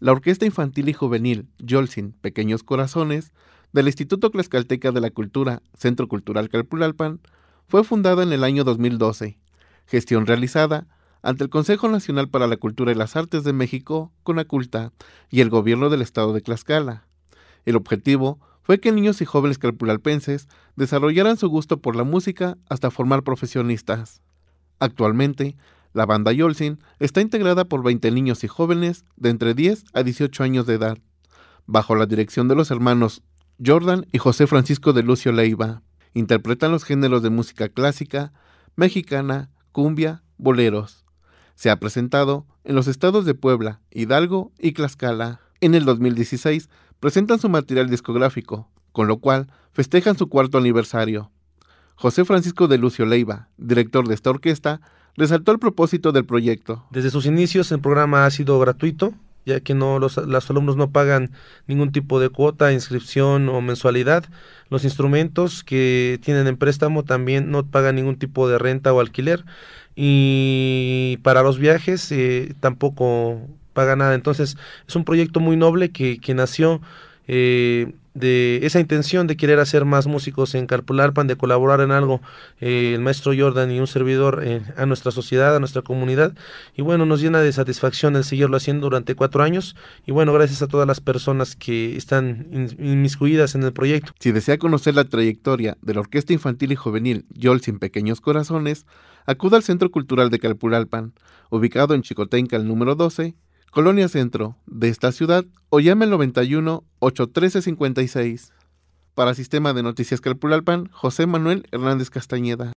La Orquesta Infantil y Juvenil Yolsin Pequeños Corazones del Instituto Tlaxcalteca de la Cultura, Centro Cultural Calpulalpan, fue fundada en el año 2012, gestión realizada ante el Consejo Nacional para la Cultura y las Artes de México, CONACULTA, y el Gobierno del Estado de Tlaxcala. El objetivo fue que niños y jóvenes calpulalpenses desarrollaran su gusto por la música hasta formar profesionistas. Actualmente, la banda Yolsin está integrada por 20 niños y jóvenes de entre 10 a 18 años de edad, bajo la dirección de los hermanos Jordan y José Francisco de Lucio Leiva. Interpretan los géneros de música clásica, mexicana, cumbia, boleros. Se ha presentado en los estados de Puebla, Hidalgo y Tlaxcala. En el 2016 presentan su material discográfico, con lo cual festejan su cuarto aniversario. José Francisco de Lucio Leiva, director de esta orquesta, resaltó el propósito del proyecto. Desde sus inicios el programa ha sido gratuito, ya que no los, alumnos no pagan ningún tipo de cuota, inscripción o mensualidad. Los instrumentos que tienen en préstamo también no pagan ningún tipo de renta o alquiler. Y para los viajes eh, tampoco paga nada. Entonces es un proyecto muy noble que, que nació eh, de esa intención de querer hacer más músicos en Carpulalpan de colaborar en algo, eh, el maestro Jordan y un servidor eh, a nuestra sociedad, a nuestra comunidad. Y bueno, nos llena de satisfacción el seguirlo haciendo durante cuatro años. Y bueno, gracias a todas las personas que están inmiscuidas en el proyecto. Si desea conocer la trayectoria de la Orquesta Infantil y Juvenil Yol Sin Pequeños Corazones, acuda al Centro Cultural de Calpulalpan, ubicado en Chicotenca, el número 12, Colonia Centro, de esta ciudad, o llame al 91 813 56. Para Sistema de Noticias Calpulalpan, José Manuel Hernández Castañeda.